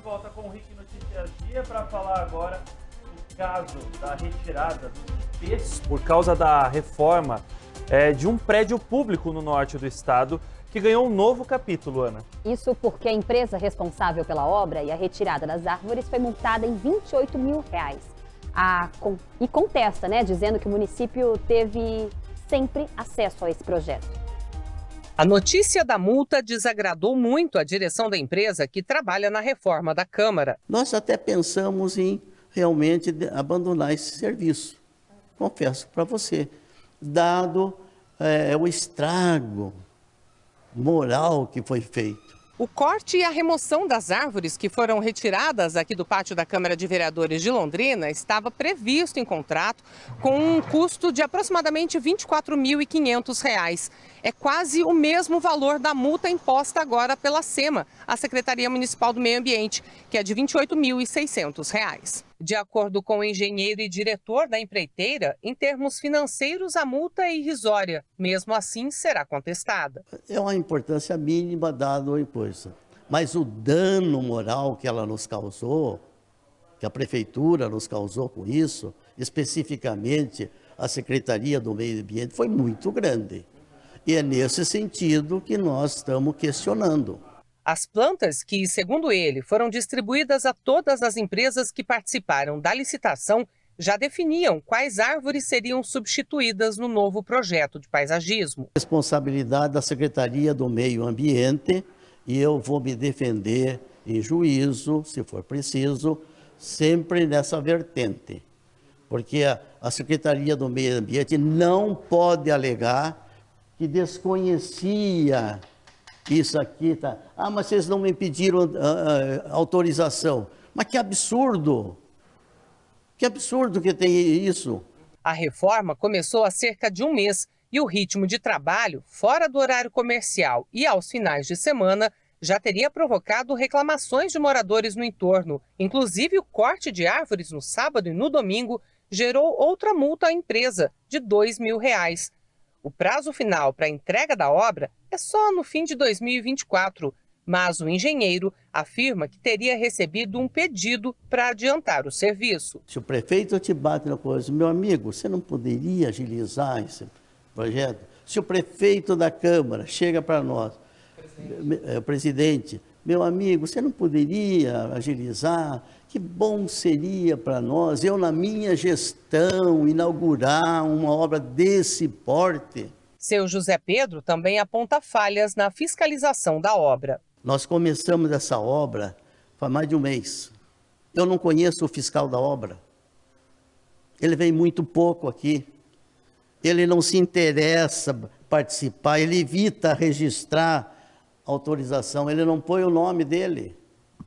de volta com o Rick Notícias Dia para falar agora do caso da retirada dos IPs por causa da reforma é, de um prédio público no norte do estado que ganhou um novo capítulo, Ana. Isso porque a empresa responsável pela obra e a retirada das árvores foi multada em 28 mil reais. A, com, e contesta, né, dizendo que o município teve sempre acesso a esse projeto. A notícia da multa desagradou muito a direção da empresa que trabalha na reforma da Câmara. Nós até pensamos em realmente abandonar esse serviço, confesso para você, dado é, o estrago moral que foi feito. O corte e a remoção das árvores que foram retiradas aqui do pátio da Câmara de Vereadores de Londrina estava previsto em contrato com um custo de aproximadamente R$ 24.500. É quase o mesmo valor da multa imposta agora pela SEMA, a Secretaria Municipal do Meio Ambiente, que é de R$ 28.600. De acordo com o engenheiro e diretor da empreiteira, em termos financeiros, a multa é irrisória. Mesmo assim, será contestada. É uma importância mínima dada ao imposto. Mas o dano moral que ela nos causou, que a prefeitura nos causou com isso, especificamente a Secretaria do Meio Ambiente, foi muito grande. E é nesse sentido que nós estamos questionando. As plantas, que, segundo ele, foram distribuídas a todas as empresas que participaram da licitação, já definiam quais árvores seriam substituídas no novo projeto de paisagismo. Responsabilidade da Secretaria do Meio Ambiente e eu vou me defender em juízo, se for preciso, sempre nessa vertente. Porque a Secretaria do Meio Ambiente não pode alegar que desconhecia isso aqui tá. Ah, mas vocês não me pediram uh, uh, autorização. Mas que absurdo! Que absurdo que tem isso! A reforma começou há cerca de um mês e o ritmo de trabalho, fora do horário comercial e aos finais de semana, já teria provocado reclamações de moradores no entorno. Inclusive, o corte de árvores no sábado e no domingo gerou outra multa à empresa de R$ 2 mil. Reais. O prazo final para a entrega da obra é só no fim de 2024, mas o engenheiro afirma que teria recebido um pedido para adiantar o serviço. Se o prefeito te bate na coisa, meu amigo, você não poderia agilizar esse projeto? Se o prefeito da Câmara chega para nós, eh, presidente, meu amigo, você não poderia agilizar? Que bom seria para nós, eu na minha gestão, inaugurar uma obra desse porte. Seu José Pedro também aponta falhas na fiscalização da obra. Nós começamos essa obra faz mais de um mês. Eu não conheço o fiscal da obra. Ele vem muito pouco aqui. Ele não se interessa participar, ele evita registrar autorização, ele não põe o nome dele.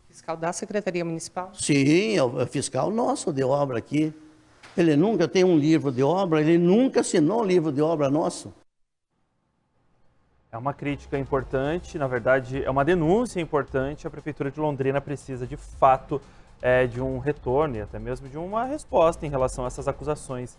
Fiscal da Secretaria Municipal? Sim, é, é o fiscal nosso de obra aqui. Ele nunca tem um livro de obra, ele nunca assinou um livro de obra nosso. É uma crítica importante, na verdade, é uma denúncia importante. A Prefeitura de Londrina precisa, de fato, é, de um retorno e até mesmo de uma resposta em relação a essas acusações